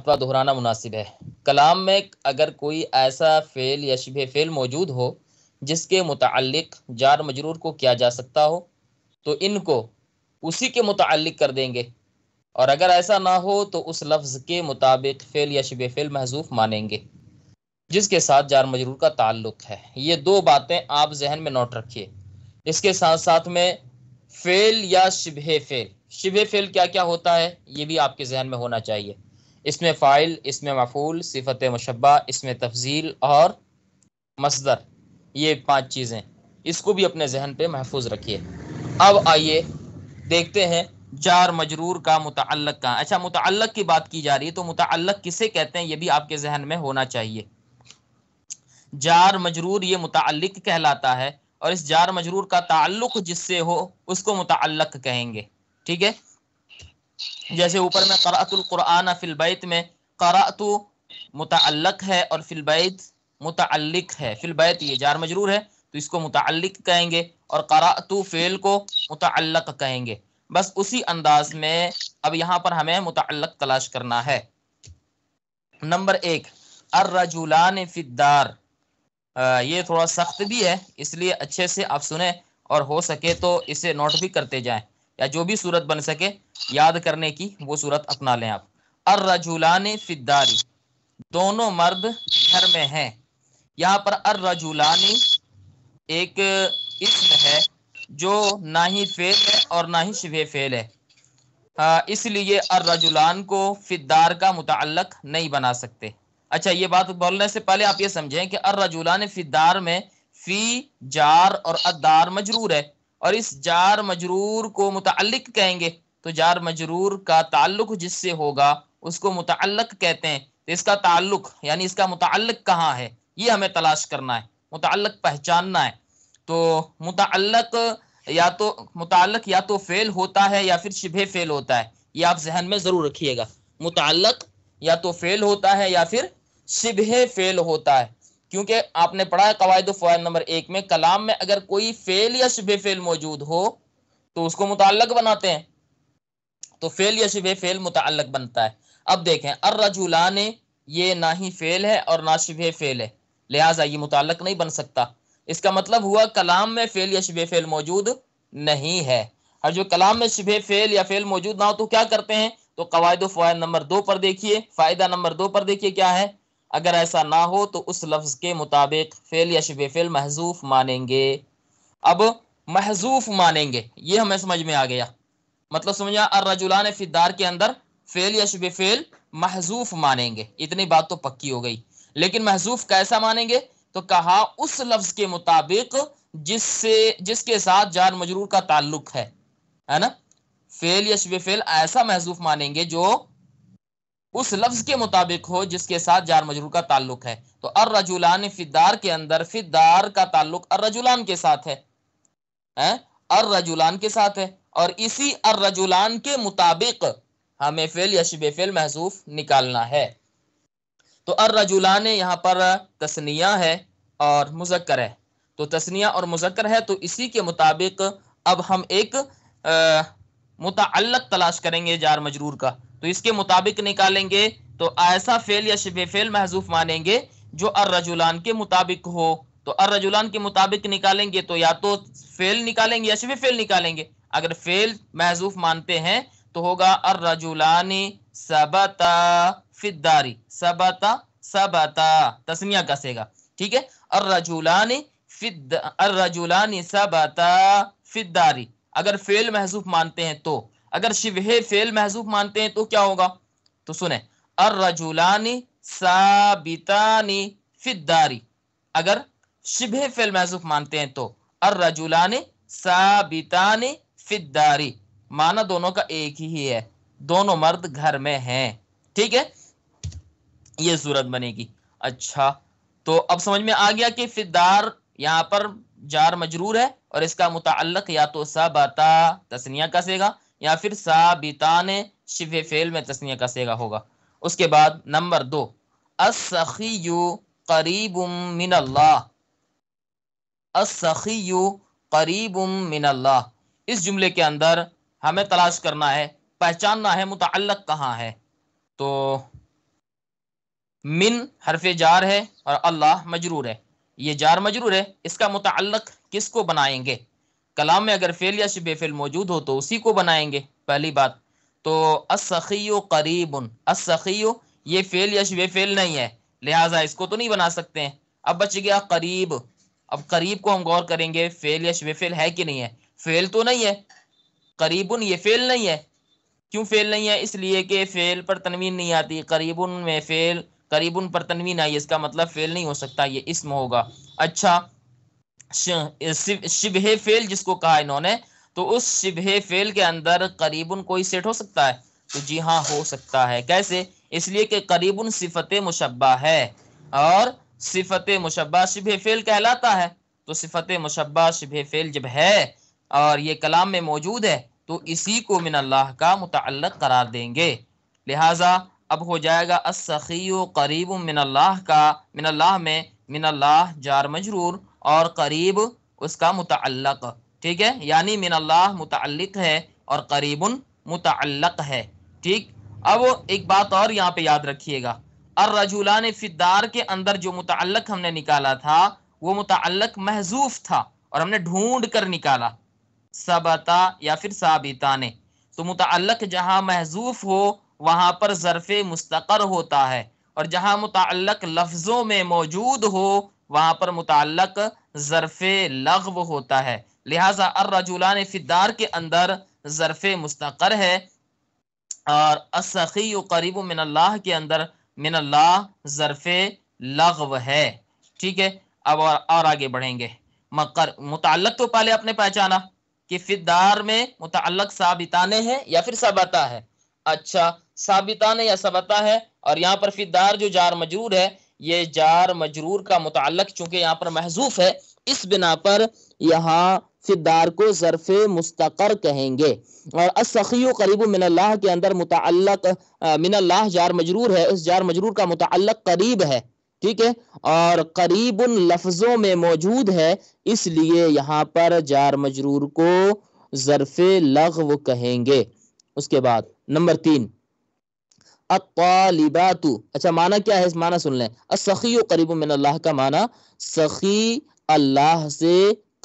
अथवा दोहराना मुनासिब है कलाम में अगर कोई ऐसा फ़ेल या शिब फ़ेल मौजूद हो जिसके मुतक जार मजरूर को किया जा सकता हो तो इनको उसी के मुतल कर देंगे और अगर ऐसा ना हो तो उस लफ्ज़ के मुताबिक फ़ेल या शिब फ़ेल महजूफ मानेंगे जिसके साथ जार मजरूर का ताल्लुक है ये दो बातें आप जहन में नोट रखिए इसके साथ साथ में फ़ेल या शिब फ़ेल शिब फ़ेल क्या क्या होता है ये भी आपके जहन में होना चाहिए इसमें फ़ाइल इसमें मफूल सिफत मशबा इसमें तफजील और मजदर ये पांच चीज़ें इसको भी अपने जहन पे महफूज रखिए अब आइए देखते हैं जार मजरूर का मुतल का अच्छा मुतल की बात की जा रही है तो मुतल किसे कहते हैं ये भी आपके जहन में होना चाहिए जार मजरूर ये मुतल कहलाता है और इस जार मजरूर का ताल्लुक जिससे हो उसको मुतल कहेंगे ठीक है जैसे ऊपर में करातुल कुरान फिलबैत में करातु मुतलक है और फिलबैत मुतलक है फिलबैत ये जार मजरूर है तो इसको मुतलक कहेंगे और करातु फेल को मुतलक कहेंगे बस उसी अंदाज में अब यहाँ पर हमें मुतलक तलाश करना है नंबर एक अर्रजुलान फिदार ये थोड़ा सख्त भी है इसलिए अच्छे से आप सुने और हो सके तो इसे नोट भी करते जाएं या जो भी सूरत बन सके याद करने की वो सूरत अपना लें आप अर रजुलान फिदारी दोनों मर्द घर में हैं यहाँ पर अर रजुलानी एक इसम है जो ना ही फेल है और ना ही शिवे फेल है इसलिए अर रजुलान को फिदार का मुतलक नहीं बना सकते अच्छा ये बात बोलने से पहले आप ये समझें कि अर रजुलान फिदार में फी जार और अदार मजरूर है और इस जार मजरूर को मुतलक कहेंगे तो जार मजरूर का ताल्लुक जिससे होगा उसको मुतलक कहते हैं तो इसका ताल्लुक यानी इसका मुतलक कहाँ है ये हमें तलाश करना है मुतलक पहचानना है तो मुतलक या तो मुतलक या तो फेल होता है या फिर शिबे फेल होता है ये आप जहन में ज़रूर रखिएगा मुतलक या तो फेल होता है या फिर शिभे फेल होता है क्योंकि आपने पढ़ा कवायद फ़वाद नंबर एक में कलाम में अगर कोई फेल या शुभ फेल मौजूद हो तो उसको मुतल बनाते हैं तो फेल या शुभ फेल मुतल बनता है अब देखें अर रजुलान ये ना ही फेल है और ना शुभ फेल है लिहाजा ये मुतल नहीं बन सकता इसका मतलब हुआ कलाम में फेल या शुभ फेल मौजूद नहीं है और जो कलाम में शुभ फेल या फेल मौजूद ना हो तो क्या करते हैं तो कवायद फ़वाद नंबर दो पर देखिए फ़ायदा नंबर दो पर देखिए क्या है अगर ऐसा ना हो तो उस लफ्ज़ के मुताबिक फेल या शिब फेल महजूफ मानेंगे अब महजूफ मानेंगे ये हमें समझ में आ गया मतलब समझा अर्रजुला ने फिदार के अंदर फेल या शिब फेल महजूफ मानेंगे इतनी बात तो पक्की हो गई लेकिन महजूफ कैसा मानेंगे तो कहा उस लफ्ज के मुताबिक जिससे जिसके साथ जान मजरूर का ताल्लुक है है ना फेल या फेल ऐसा महजूफ मानेंगे जो उस लफ्ज के मुताबिक हो जिसके साथ जार मजरूर का ताल्लुक है तो अर रजुलान फिदार के अंदर फिदार का ताल्लुक अर रजुलान के साथ है, हैं अर रजुलान के साथ है और इसी अर रजुलान के मुताबिक हमें फेल या फेल महसूफ निकालना है तो अर रजुलान यहाँ पर तस्निया है और मुजक्कर है तो तस्निया और मुजक्कर है तो इसी के मुताबिक अब हम एक मुतल तलाश करेंगे जार मजरूर का तो इसके मुताबिक निकालेंगे तो ऐसा फेल या शिफे फेल महजूफ मानेंगे जो अर्रजुलान के मुताबिक हो तो अर्रजुलान के मुताबिक निकालेंगे तो या तो फेल निकालेंगे या शिफे फेल निकालेंगे अगर फेल महजूफ मानते हैं तो होगा अर्रजुलानी सबता फिदारी सबता सबता तस्मिया कसेगा ठीक है अर्रजुलानी फिद अर्रजुलानी सबता फिदारी अगर फेल महजूफ मानते हैं तो अगर शिबह फेल महजूब मानते हैं तो क्या होगा तो सुने अर्रजुलानी साबितानी फिदारी अगर शिबह फेल महजूब मानते हैं तो अर्रजुलानी साबितानी फिदारी माना दोनों का एक ही है दोनों मर्द घर में हैं ठीक है ये सूरत बनेगी अच्छा तो अब समझ में आ गया कि फिदार यहाँ पर जार मजरूर है और इसका मुतालक या तो सबाता तस्निया कसेगा या फिर साबितान शिव फेल में तस्निया का सेगा होगा उसके बाद नंबर दो असखीयु करीब मिनल्ला करीब मिनल्ला इस जुमले के अंदर हमें तलाश करना है पहचानना है मुतलक कहाँ है तो मिन हरफ जार है और अल्लाह मजरूर है ये जार मजरूर है इसका मुतलक किसको बनाएंगे कलाम में अगर फेल या शिब फेल मौजूद हो तो उसी को बनाएंगे पहली बात तो असखियो करीब असखियो ये फेल या शिब फेल नहीं है लिहाजा इसको तो नहीं बना सकते हैं अब बच गया करीब अब करीब को हम गौर करेंगे फेल या शिब फेल है कि नहीं है फेल तो नहीं है उन ये फेल नहीं है क्यों फेल नहीं है इसलिए कि फेल पर तनवीन नहीं आती करीबन में फेल उन पर तनवीन आई इसका मतलब फेल नहीं हो सकता ये इसम होगा अच्छा शिबहे फेल जिसको कहा इन्होंने तो उस शिबहे फेल के अंदर करीबन कोई सेट हो सकता है तो जी हाँ हो सकता है कैसे इसलिए कि करीबन सिफत मुशबा है और सिफत मुशबा शिबह फेल कहलाता है तो सिफत मुशबा शिबह फेल जब है और ये कलाम में मौजूद है तो इसी को मिन अल्लाह का मुतल करार देंगे लिहाजा अब हो जाएगा असखी करीब मिन अल्लाह का मिन अल्लाह में मिन अल्लाह जार मजरूर और करीब उसका मुतलक ठीक है यानी मिन अल्लाह मुतलक है और करीबन मुतलक है ठीक अब एक बात और यहाँ पे याद रखिएगा अर रजूला ने फिदार के अंदर जो मुतलक हमने निकाला था वो मुतक महजूफ था और हमने ढूंढ कर निकाला सबता या फिर साबिता ने तो मुतलक जहाँ महजूफ हो वहाँ पर ज़रफ़ मुस्तकर होता है और जहाँ मुतलक लफ्ज़ों में मौजूद हो वहां पर मुतलक जरफे लगव होता है लिहाजा ने फिदार के अंदर जरफे मुस्तकर है और असखी करीब मिनल्लाह के अंदर मिनल्लाह जरफे लगव है ठीक है अब और, और आगे बढ़ेंगे मकर मुतलक तो पहले आपने पहचाना कि फिदार में मुतलक साबिताने हैं या फिर सबता है अच्छा साबिताने या सबता है और यहाँ पर फिदार जो जार मजूर है ये जार मजरूर का मुतल चूंकि यहाँ पर महजूफ है इस बिना पर यहाँ फिदार को ज़रफ़ मुस्तकर कहेंगे और असखी करीब अल्लाह के अंदर मुतल अल्लाह जार मजरूर है इस जार मजरूर का मुतल करीब है ठीक है और करीब उन लफ्ज़ों में मौजूद है इसलिए यहाँ पर जार मजरूर को ज़रफ़ लगव कहेंगे उसके बाद नंबर तीन अलिबात अच्छा माना क्या है इस माना सुन लें असखी करीब मिन अल्लाह का माना सखी अल्लाह से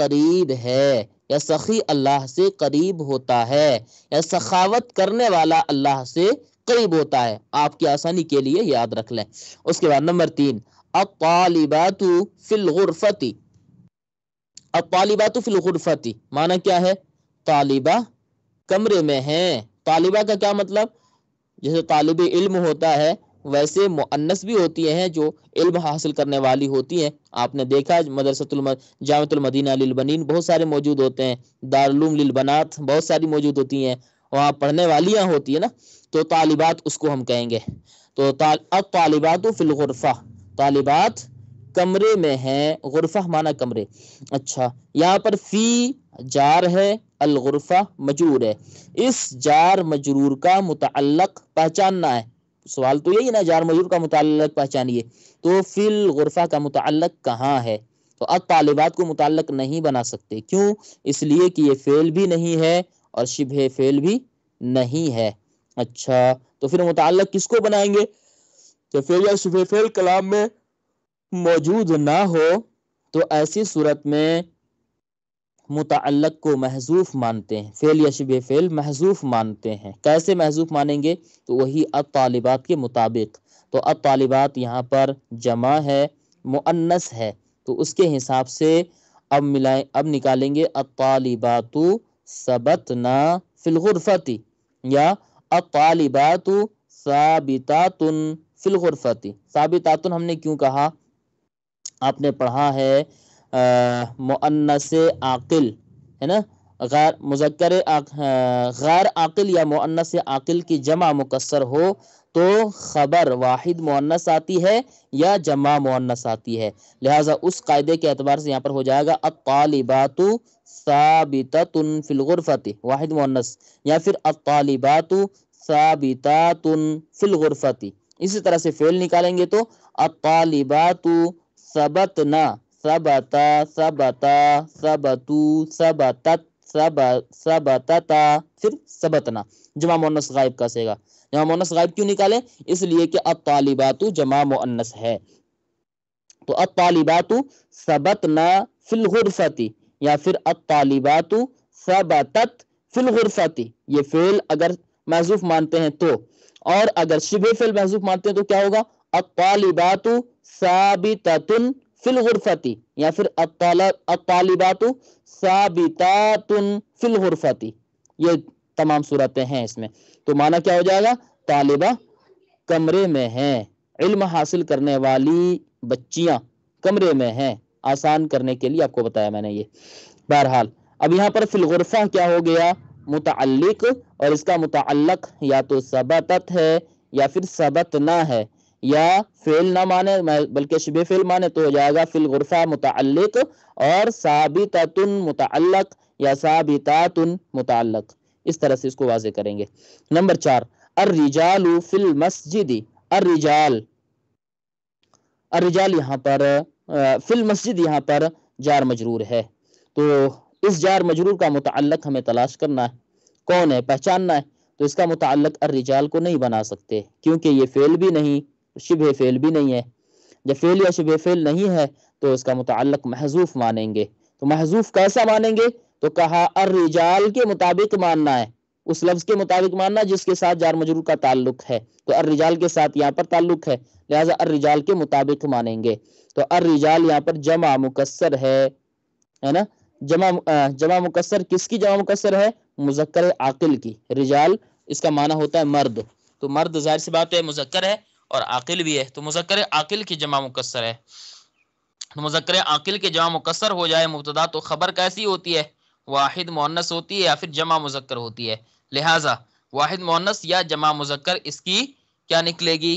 करीब है या सखी अल्लाह से करीब होता है या सखावत करने वाला अल्लाह से करीब होता है आपकी आसानी के लिए याद रख लें उसके बाद नंबर तीन अतालिबातु फिल गुरफती अतालिबातु फिल गुरफती माना क्या है तालिबा कमरे में है तालिबा का क्या मतलब जैसे तालब इल्म होता है वैसे मुअन्नस भी होती हैं जो इल्म हासिल करने वाली होती हैं आपने देखा मदरसतुल जामतुलमदीना लिलबनिन बहुत सारे मौजूद होते हैं दारुलूम लिलबनात बहुत सारी मौजूद होती हैं वहाँ पढ़ने वालियाँ होती है ना तो तालिबात उसको हम कहेंगे तो अब तालिबात फिलगरफा तालिबात कमरे में हैं गुरफा माना कमरे अच्छा यहाँ पर फ़ी जार है अलगरफा मजरूर है इस जार मजरूर का मुतल पहचानना है सवाल तो यही ना जार मजरूर का मुतल पहचानिए तो फिल गुरफा का मुतल कहाँ है तो अब तालिबात को मुतल नहीं बना सकते क्यों इसलिए कि ये फेल भी नहीं है और शिब फेल भी नहीं है अच्छा तो फिर मुतलक किसको बनाएंगे तो फिर या शुभ फेल कलाम में मौजूद ना हो तो ऐसी सूरत में मुतक को महजूफ मानते हैं फेल या शिब फेल महजूफ मानते हैं कैसे महजूफ मानेंगे तो वही अब तालिबात के मुताबिक तो अब तालिबात यहाँ पर जमा है मुअन्नस है तो उसके हिसाब से अब मिलाए अब निकालेंगे अतालिबातु सबत ना फिलगुरफती या अतालिबातु साबितातुन फिलगुरफती साबितातुन हमने क्यों कहा आपने पढ़ा है मुन्नस आकिल है ना गैर मुजक्र गैर आकिल या मुन्नस आकिल की जमा मुकसर हो तो खबर वाहिद मुन्नस आती है या जमा मुन्नस आती है लिहाजा उस कायदे के अतबार से यहाँ पर हो जाएगा अतालिबातु साबिततुन फिलगुरफति वाहिद मुन्नस या फिर अतालिबातु साबितातुन फिलगुरफति इसी तरह से फेल निकालेंगे तो सबत ना सबता सबता सबतु सबतत सब सबतता फिर सबतना जमा मोनस गायब का सेगा जमा मोनस गायब क्यों निकाले इसलिए कि अब तालिबातु जमा मोनस है तो अब तालिबातु सबतना फिल गुरफती या फिर अब तालिबातु सबतत फिल ये फेल अगर महजूफ मानते हैं तो और अगर शिबे फेल महजूफ मानते हैं तो क्या होगा अब तालिबातु साबिततुन फिल गुरफती या फिर अतालिबातु साबितातुन फिल गुरफती ये तमाम सूरतें हैं इसमें तो माना क्या हो जाएगा तालिबा कमरे में है इल्म हासिल करने वाली बच्चियां कमरे में हैं आसान करने के लिए आपको बताया मैंने ये बहरहाल अब यहाँ पर फिलगुरफा क्या हो गया मुतालिक और इसका मुतालक या तो सबतत है या फिर सबतना है या फेल ना माने बल्कि शिब फेल माने तो हो जाएगा फिल गुरफा मुतल और साबितुन मुतक या साबितातुन मुतक इस तरह से इसको वाजे करेंगे नंबर चार रिजाल फिल मस्जिद अर रिजाल यहाँ पर फिल मस्जिद यहाँ पर जार मजरूर है तो इस जार मजरूर का मुतक हमें तलाश करना है कौन है पहचानना है तो इसका मुतक अर्रिजाल को नहीं बना सकते क्योंकि ये फेल भी नहीं शिब फेल भी नहीं है जब फेल या शिब फेल नहीं है तो इसका मुतल महजूफ मानेंगे तो महजूफ कैसा मानेंगे तो कहा अर्रिजाल के मुताबिक मानना है उस लफ्ज के मुताबिक मानना जिसके साथ जार मजरूर का ताल्लुक है तो अर्रिजाल के साथ यहाँ पर ताल्लुक है लिहाजा अर्रिजाल के मुताबिक मानेंगे तो अर्रिजाल यहाँ पर जमा मुकसर है है ना जमा जमा मुकसर किसकी जमा मुकसर है मुजक्कर आकिल की रिजाल इसका माना होता है मर्द तो मर्द जाहिर सी बात है मुजक्कर है और आकिल भी है तो मुजक्र आकिल की जमा मुकसर है तो मुजक्र आकिल के जमा मुकसर हो जाए मुबतदा तो खबर कैसी होती है वाहिद मोनस होती है या फिर जमा मुजक्र होती है लिहाजा वाहिद मोहनस या जमा मुजक्र इसकी क्या निकलेगी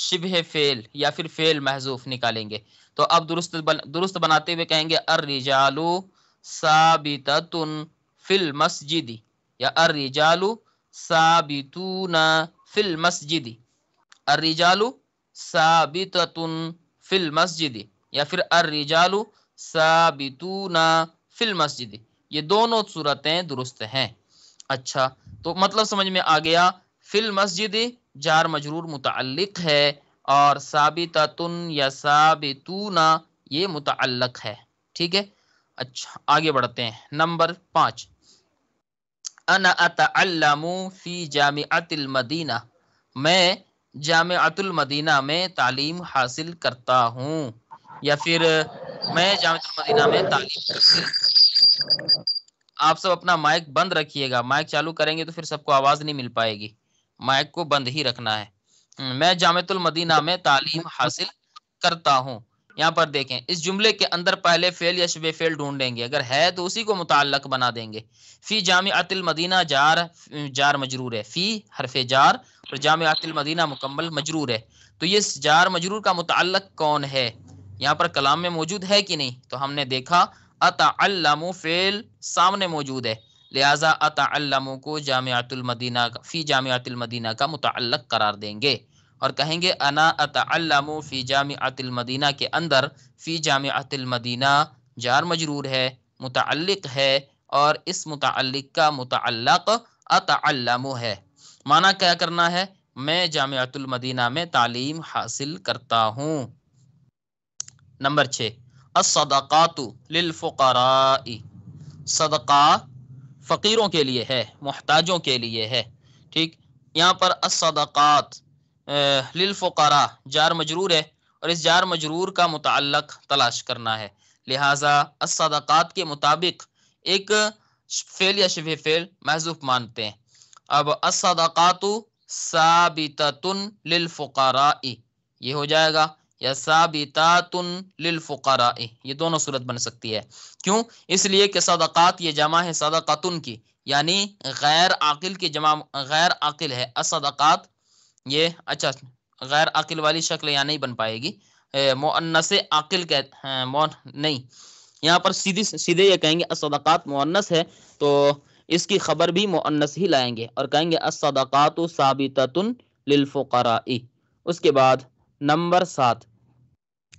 शिब फेल या फिर फेल महजूफ निकालेंगे तो अब दुरुस्त बन, दुरुस्त बनाते हुए कहेंगे अर रिजालू साबितुन फिल मस्जिदी या अर रिजालू फिल मस्जिदी अर्रिजालु साबितुन फिल मस्जिद या फिर अर्रिजालु साबितुना फिल मस्जिद ये दोनों सूरतें दुरुस्त हैं अच्छा तो मतलब समझ में आ गया फिल मस्जिद जार मजरूर मुतलक है और साबितुन या साबितुना ये मुतलक है ठीक है अच्छा आगे बढ़ते हैं नंबर पाँच अना अतमू फ़ी जामियातिल मदीना मैं जामतुल मदीना में तालीम हासिल करता हूँ या फिर मैं जामतुल मदीना में तालीम आप सब अपना माइक बंद रखिएगा माइक चालू करेंगे तो फिर सबको आवाज़ नहीं मिल पाएगी माइक को बंद ही रखना है हम्म, मैं जामतुल मदीना में तालीम हासिल करता हूँ यहाँ पर देखें इस जुमले के अंदर पहले फेल या शबे फेल ढूंढेंगे अगर है तो उसी को मुतलक बना देंगे फ़ी जाम मदीना जार जार मजरूर है फ़ी हरफे जार और जाम आतिल मदीना मुकम्मल मजरूर है तो ये जार मजरूर का मुतल कौन है यहाँ पर कलाम में मौजूद है कि नहीं तो हमने देखा अतम फेल सामने मौजूद है लिहाजा अतम को का फ़ी जामतुलमदीना का मुतल करार देंगे और कहेंगे अना अतम फ़ी जाम जामतुलमदीना के अंदर फ़ी जाम जामतुलमदीना जार मजरूर है मुतल है और इस मुतल का मुतल अतम है माना क्या करना है मैं जामियातुल मदीना में तालीम हासिल करता हूँ नंबर छः असदक़ातुलफ़रा सदका फ़कीरों के लिए है मोहताजों के लिए है ठीक यहाँ पर असदक़ात लिलफ़ारा जार मजरूर है और इस जार मजरूर का मुतल तलाश करना है लिहाजा असदक़ात के मुताबिक एक फेल या शब फेल महजूफ मानते हैं अब असदक़ातु साबिततुन लिलफ़ुक़राई ये हो जाएगा या साबितातुन लिलफ़ुक़राई ये दोनों सूरत बन सकती है क्यों इसलिए कि सदक़ात ये जमा है सदकातुन की यानी गैर आकिल की जमा गैर आकिल है असदक़ात ये अच्छा गैर आकिल वाली शक्ल यहाँ नहीं बन पाएगी मोनस आकिल कह मोन नहीं यहाँ पर सीधी सीधे ये कहेंगे असदक़ात मोन्नस है तो इसकी खबर भी मुअन्नस ही लाएंगे और कहेंगे असदात साबितन लिलफ़ुकराई उसके बाद नंबर सात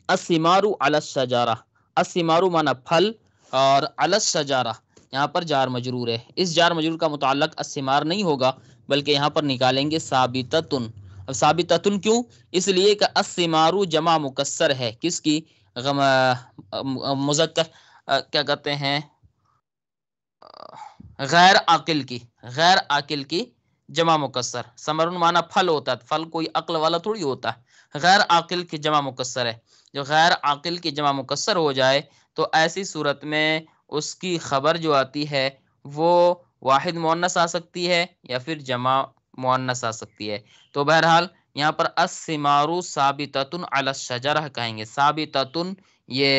असमारू अलशजारा असीमारू माना फल और अलशजारा यहाँ पर जार मजरूर है इस जार मजरूर का मुतल असमार नहीं होगा बल्कि यहाँ पर निकालेंगे साबितन अब साबितन क्यों इसलिए कि असीमारू जमा मुकसर है किसकी मुजक्कर क्या कहते हैं गैर अकिल की गैर आकिल की जमा मुकसर समरुन माना फल होता है फल कोई अक्ल वाला थोड़ी होता है गैर आकिल की जमा मुकसर है जो गैर अकिल की जमा मुकसर हो जाए तो ऐसी सूरत में उसकी खबर जो आती है वो वाहिद मुनस आ सकती है या फिर जमा मुन्नस आ सकती है तो बहरहाल यहाँ पर असमारू साबिततुन अल शजरा कहेंगे साबिततुन ये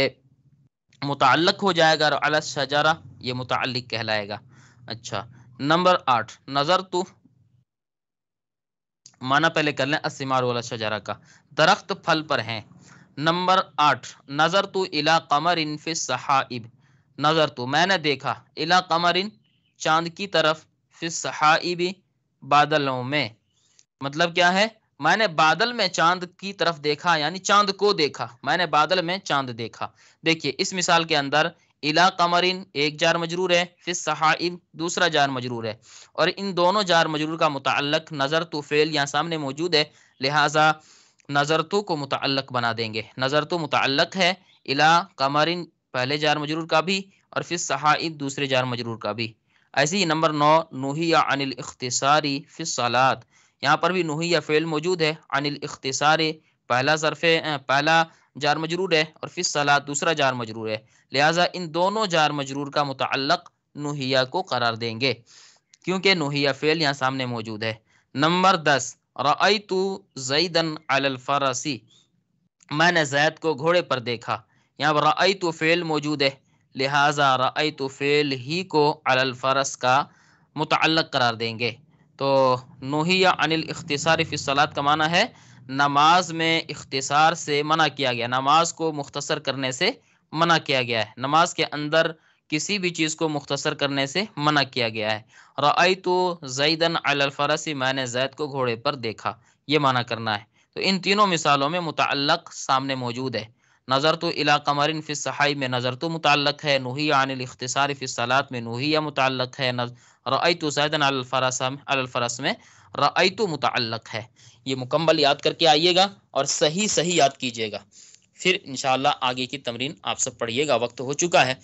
मुतल हो जाएगा और अल शजरा ये मुतल कहलाएगा अच्छा नंबर आठ नजर तू माना पहले कर लें असीमार वाला शजारा का दरख्त फल पर हैं नंबर आठ नजर तू इला कमर इन फिस सहाइब नजर तू मैंने देखा इला कमर इन चांद की तरफ फिस सहाइबी बादलों में मतलब क्या है मैंने बादल में चांद की तरफ देखा यानी चांद को देखा मैंने बादल में चांद देखा देखिए इस मिसाल के अंदर इला कमरिन एक जार मजरूर है फिर सहाइब दूसरा जार मजरूर है और इन दोनों जार मजरूर का मुतल नज़र तो फेल यहाँ सामने मौजूद है लिहाजा नज़र तो को मुतल बना देंगे नज़र तो मुतल है इला कमरिन पहले जार मजरूर का भी और फिर सहाइब दूसरे जार मजरूर का भी ऐसे ही नंबर नौ नोहिया अनिल अख्तसारी फिर सलाद यहाँ पर भी नोहिया फ़ेल मौजूद है अनिल अख्तसारी पहला ज़रफ़ पहला जार मजरूर है और फिर सलाद दूसरा जार मजरूर है लिहाजा इन दोनों जार मजरूर का मुतलक नुहिया को करार देंगे क्योंकि नुहिया फेल यहाँ सामने मौजूद है नंबर दस रई तो जईदन अलफरसी मैंने जैद को घोड़े पर देखा यहाँ पर रई तो फेल मौजूद है लिहाजा रई तो फेल ही को अलफरस का मुतल करार देंगे तो नुहिया अनिल अख्तसार सलाद का माना है नमाज में इख्तिसार से मना किया गया नमाज को मुख्तसर करने से मना किया गया है नमाज के अंदर किसी भी चीज़ को मुख्तसर करने से मना किया गया है रई तो जैदन अलफरसी मैंने जैद को घोड़े पर देखा ये माना करना है तो इन तीनों मिसालों में मुतलक सामने मौजूद है नज़र तो इला कमरिन फ़िस सहाई में नज़र तो मुतल है नूही इख्तिसार अख्तसार सलात में या मुतल है रई तो जैदन अलफरस अलफरस में रईतो मुतलक है ये मुकम्मल याद करके आइएगा और सही सही याद कीजिएगा फिर इनशाला आगे की तमरीन आप सब पढ़िएगा वक्त हो चुका है